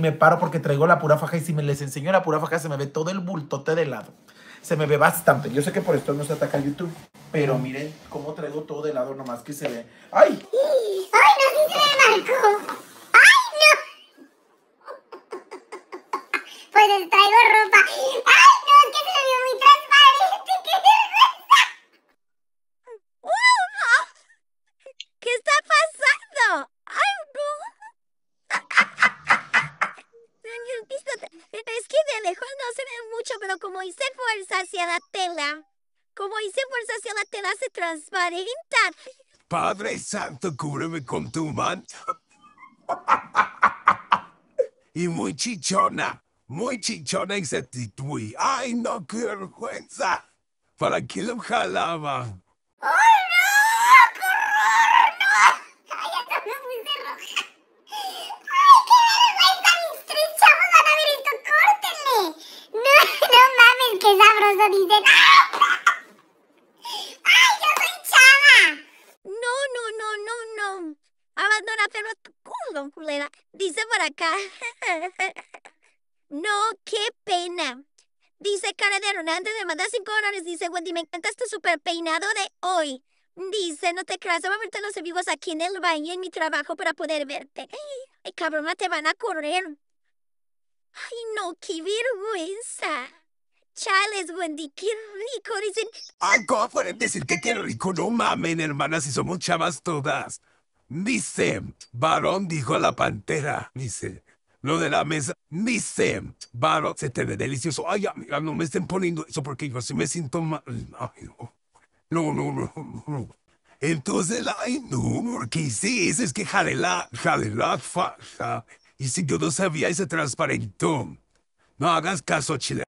me paro porque traigo la pura faja y si me les enseño la pura faja se me ve todo el bultote de lado. Se me ve bastante. Yo sé que por esto no se ataca YouTube, pero miren cómo traigo todo de lado nomás que se ve. ¡Ay! ¡Ay, no, sí se me marcó! ¡Ay, no! Pues traigo ropa. ¡Ay! pero como hice fuerza hacia la tela, como hice fuerza hacia la tela, se transparenta. Padre Santo, cúbreme con tu manto. y muy chichona, muy chichona titui. ¡Ay, no, qué vergüenza! ¿Para que lo jalaba? ¡Ah! ¡ay, yo soy No, no, no, no, no. Abandona perro tu culo, culera. Dice por acá. no, qué pena. Dice Cara de Hernández, me manda cinco dólares. Dice Wendy, me encanta este super peinado de hoy. Dice, no te creas, voy a verte los vivos aquí en el baño, en mi trabajo, para poder verte. Ay, cabrona, te van a correr. Ay, no, qué vergüenza. Chales, Wendy, qué rico, dicen. Ay, ah, ¿cómo pueden decir que qué rico? No mamen, hermanas, y somos chavas todas. Dice, varón, dijo la pantera. Dice, lo de la mesa. Dice, varón, se te ve delicioso. Ay, amiga, no me estén poniendo eso porque yo sí me siento mal. Ay, no. No, no, no, Entonces, ay, no, porque sí, es que la, jale la faja Y si yo no sabía, ese transparentón. No hagas caso, chile.